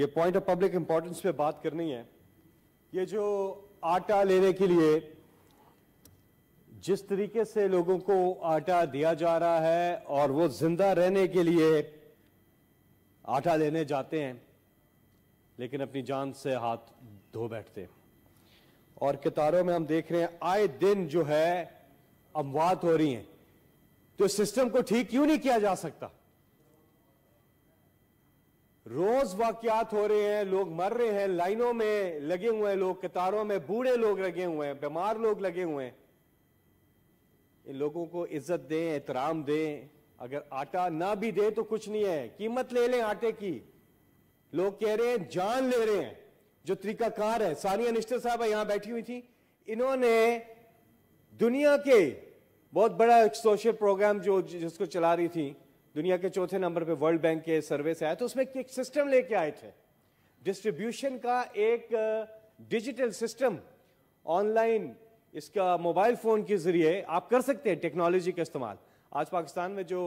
ये point of public importance पे बात करनी है ये जो आटा लेने के लिए जिस तरीके से लोगों को आटा दिया जा रहा है और वो जिंदा रहने के लिए आटा लेने जाते हैं लेकिन अपनी जान से हाथ धो बैठते हैं और कितारों में हम देख रहे हैं आए दिन जो है अमवात हो रही हैं तो सिस्टम को ठीक क्यों नहीं किया जा सकता रोज वाकियात हो रहे हैं लोग मर रहे हैं लाइनों में लगे हुए हैं लोग कतारों में बूढ़े लोग लगे हुए हैं बीमार लोग लगे हुए हैं इन लोगों को इज्जत दें एहतराम दें अगर आटा ना भी दे तो कुछ नहीं है कीमत ले लें आटे की लोग कह रहे हैं जान ले रहे हैं जो तरीकाकार है सानिया निश्चर साहब यहां बैठी हुई थी इन्होंने दुनिया के बहुत बड़ा एक सोशल प्रोग्राम जो जिसको चला रही थी दुनिया के चौथे नंबर पे वर्ल्ड बैंक के सर्वे से आया तो उसमें एक सिस्टम लेके आए थे डिस्ट्रीब्यूशन का एक डिजिटल सिस्टम ऑनलाइन इसका मोबाइल फ़ोन के ज़रिए आप कर सकते हैं टेक्नोलॉजी का इस्तेमाल आज पाकिस्तान में जो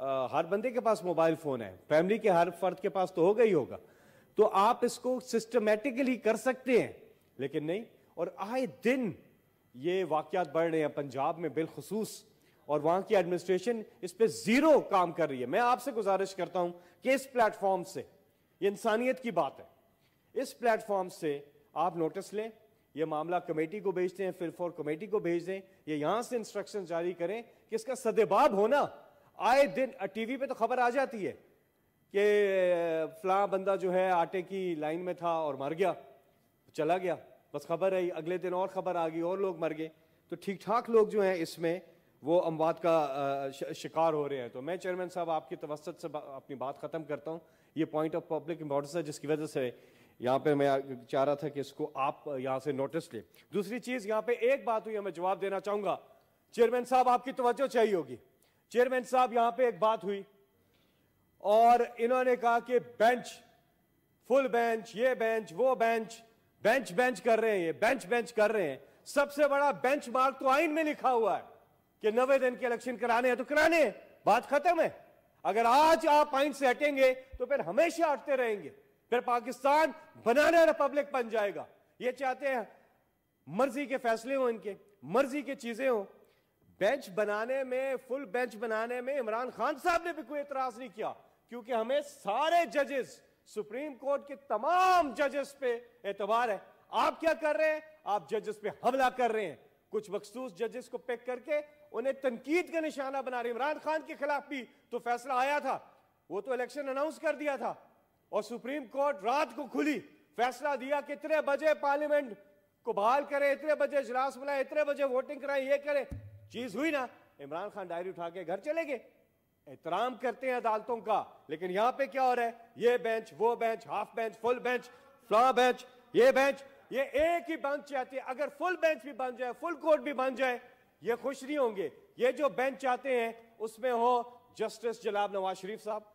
आ, हर बंदे के पास मोबाइल फ़ोन है फैमिली के हर फर्द के पास तो होगा ही होगा तो आप इसको सिस्टमेटिकली कर सकते हैं लेकिन नहीं और आए दिन ये वाकयात बढ़ रहे हैं पंजाब में बिलखसूस और वहां की एडमिनिस्ट्रेशन इस पर जीरो काम कर रही है मैं आपसे गुजारिश करता हूं कि इस प्लेटफॉर्म से यह इंसानियत की बात है इस प्लेटफॉर्म से आप नोटिस लें यह मामला कमेटी को भेजते हैं फिर फॉर कमेटी को भेज दें यह यहां से इंस्ट्रक्शन जारी करें कि इसका सदेबाब होना आए दिन टीवी पे तो खबर आ जाती है कि फला बंदा जो है आटे की लाइन में था और मर गया चला गया बस खबर आई अगले दिन और खबर आ गई और लोग मर गए तो ठीक ठाक लोग जो हैं इसमें वो अमवाद का शिकार हो रहे हैं तो मैं चेयरमैन साहब आपकी तवसत से बा, अपनी बात ख़त्म करता हूँ ये पॉइंट ऑफ पब्लिक इम्पोर्टेंस है जिसकी वजह से यहाँ पे मैं चाह रहा था कि इसको आप यहाँ से नोटिस लें दूसरी चीज़ यहाँ पे एक बात हुई मैं जवाब देना चाहूँगा चेयरमैन साहब आपकी तोज्जो चाहिए होगी चेयरमैन साहब यहाँ पे एक बात हुई और इन्होंने कहा कि बेंच फुल बेंच ये बेंच वो बेंच बेंच बेंच कर रहे हैं ये बेंच बेंच कर रहे हैं सबसे बड़ा बेंच तो आइन में लिखा हुआ है कि नवे दिन के इलेक्शन कराने हैं तो कराने हैं बात खत्म है अगर आज आप पॉइंट से हटेंगे तो फिर हमेशा हटते रहेंगे फिर पाकिस्तान बनाना रिपब्लिक बन जाएगा ये चाहते हैं मर्जी के फैसले हों इनके मर्जी की चीजें हों बेंच बनाने में फुल बेंच बनाने में इमरान खान साहब ने भी कोई इतराज नहीं किया क्योंकि हमें सारे जजेस सुप्रीम कोर्ट के तमाम जजेस पे एतबार है आप क्या कर रहे हैं आप जजेस पे हमला कर रहे हैं कुछ मखसूस जजेस को पिक करके उन्हें तनकीद का निशाना बना रहे इमरान खान के खिलाफ भी तो फैसला आया था वो तो इलेक्शन अनाउंस कर दिया था और सुप्रीम कोर्ट रात को खुली फैसला दिया कि इतने बजे पार्लियामेंट को बहाल करे इतने बजे इजलास बुलाए इतने बजे वोटिंग कराए ये करे चीज हुई ना इमरान खान डायरी उठा के घर चले गए एहतराम करते हैं अदालतों का लेकिन यहां पे क्या हो रहा है ये बेंच वो bench half bench full bench फ्ला बेंच ये बेंच ये एक ही बेंच चाहती है अगर फुल बेंच भी बन जाए फुल कोर्ट भी बन जाए ये खुश नहीं होंगे ये जो बेंच चाहते हैं उसमें हो जस्टिस जनाब नवाज शरीफ साहब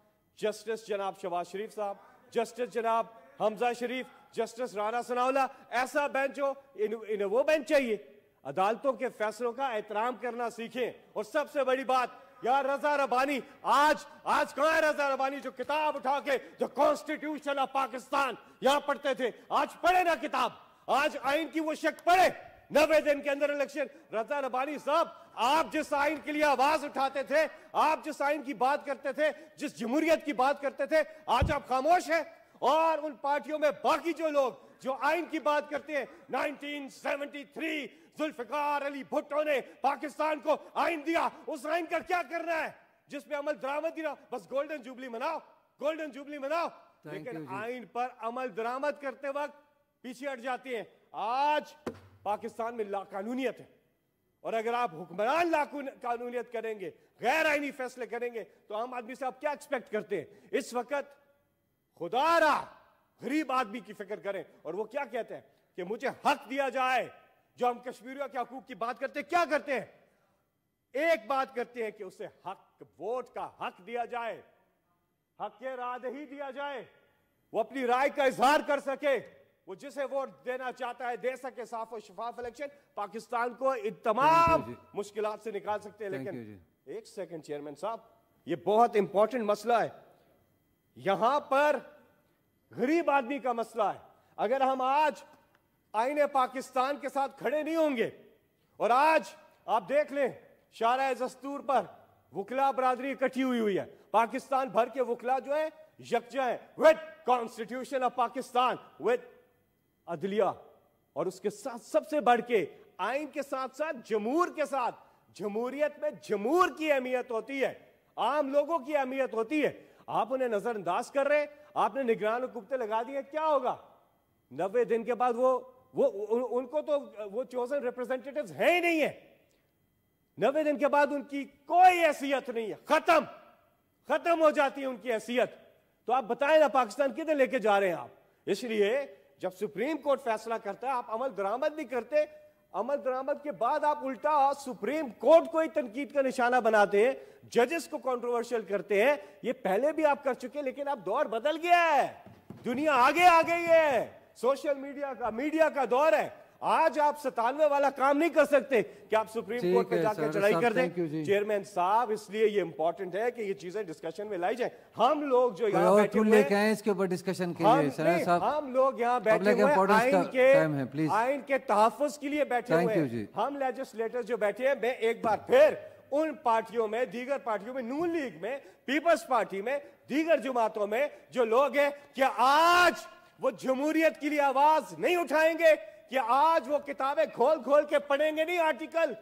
जस्टिस जनाब शबाज शरीफ साहब जस्टिस जनाब हमजा शरीफ जस्टिस राणा सनावला ऐसा बेंच हो इन, इन वो बेंच चाहिए अदालतों के फैसलों का एहतराम करना सीखें और सबसे बड़ी बात यार रजा रबानी आज आज कहा है रजा रबानी जो किताब उठा के जो कॉन्स्टिट्यूशन ऑफ पाकिस्तान यहां पढ़ते थे आज पढ़े ना किताब आज आइन की वो शक पढ़े नब्बे दिन के अंदर इलेक्शन रजा रबानी साहब आप जिस आइन के लिए आवाज उठाते थे आप जिस आइन की बात करते थे जिस जमहूरियत की बात करते थे आज आप खामोश हैं और उन पार्टियों में बाकी जो लोग जो आइन की बात करते हैं 1973 जुल्फिकार अली भुट्टो ने पाकिस्तान को आइन दिया उस आइन का क्या करना है जिसपे अमल दरामद दिया बस गोल्डन जुबली मनाओ गोल्डन जुबली मनाओ लेकिन आइन पर अमल दरामद करते वक्त पीछे हट जाती है आज पाकिस्तान में लाकानूनीत है और अगर आप हुक्मरान कानूनीत करेंगे गैर आइनी फैसले करेंगे तो आम आदमी से आप क्या एक्सपेक्ट करते हैं इस वक्त खुदारा गरीब आदमी की फिक्र करें और वो क्या कहते हैं कि मुझे हक दिया जाए जो हम कश्मीरियों के हकूक की बात करते हैं क्या करते हैं एक बात करते हैं कि उसे हक वोट का हक दिया जाए हक राय ही दिया जाए वो अपनी राय का इजहार कर सके वो जिसे वोट देना चाहता है दे सके साफ और शफाफ इलेक्शन पाकिस्तान को इन तमाम मुश्किल से निकाल सकते हैं लेकिन एक सेकेंड चेयरमैन साहब ये बहुत इंपॉर्टेंट मसला है यहां पर गरीब आदमी का मसला है अगर हम आज आईने पाकिस्तान के साथ खड़े नहीं होंगे और आज आप देख लें शारा दस्तूर पर वकला बरादरी इकट्ठी हुई हुई है पाकिस्तान भर के वकला जो है यकजा है with constitution of Pakistan with अदलिया और उसके साथ सबसे बढ़ के आइन के साथ साथ जमूर के साथ जमूरियत में जमूर की अहमियत होती है आम लोगों की अहमियत होती है आप उन्हें नजरअंदाज कर रहे हैं आपने निगरान कुत्ते लगा दिए क्या होगा नब्बे दिन के बाद वो वो उन, उनको तो वो चोजन रिप्रेजेंटेटिव है ही नहीं है नब्बे दिन के बाद उनकी कोई हैसियत नहीं है खत्म खत्म हो जाती है उनकी हैसियत तो आप बताएं ना पाकिस्तान कितने लेके जा रहे हैं आप इसलिए जब सुप्रीम कोर्ट फैसला करता है आप अमल दरामद नहीं करते अमल दरामद के बाद आप उल्टा सुप्रीम कोर्ट को ही तनकीद का निशाना बनाते हैं जजेस को कंट्रोवर्शियल करते हैं ये पहले भी आप कर चुके लेकिन अब दौर बदल गया है दुनिया आगे आ गई है सोशल मीडिया का मीडिया का दौर है आज आप सतानवे वाला काम नहीं कर सकते कि आप सुप्रीम कोर्ट में जाकर चढ़ाई कर दें चेयरमैन साहब इसलिए ये इंपॉर्टेंट है कि ये चीजें डिस्कशन में लाई जाए हम लोग जो यहाँ बैठे हुए हैं इसके ऊपर डिस्कशन के लिए साहब हम लोग यहाँ बैठे हुए आइन के आइन के तहफ़ के लिए बैठे हुए हैं हम लेजिस्लेटर जो बैठे हैं मैं एक बार फिर उन पार्टियों में दीगर पार्टियों में नून लीग में पीपल्स पार्टी में दीगर जमातों में जो लोग हैं क्या आज वो जमहूरियत के लिए आवाज नहीं उठाएंगे कि आज वो किताबें खोल खोल के पढ़ेंगे नहीं आर्टिकल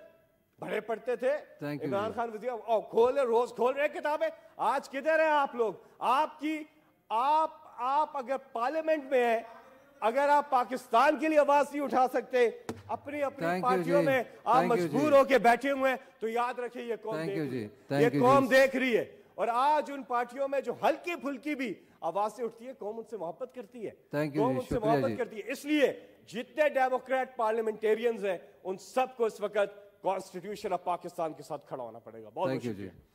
बड़े पढ़ते थे इमरान खान वजीर खोल रोज खोल रहे किताबें आज किधर है आप लोग आपकी आप आप अगर पार्लियामेंट में है अगर आप पाकिस्तान के लिए आवाज नहीं उठा सकते अपनी अपनी पार्टियों में आप मजबूर होके बैठे हुए हैं तो याद रखिए ये कौम देख ये कौम देख रही है और आज उन पार्टियों में जो हल्की फुल्की भी आवाजें उठती है कौम उनसे मोहब्बत करती है कौम उनसे मोहब्बत करती है इसलिए जितने डेमोक्रेट पार्लियामेंटेरियंस हैं उन सबको इस वक्त कॉन्स्टिट्यूशन ऑफ पाकिस्तान के साथ खड़ा होना पड़ेगा बहुत शुक्रिया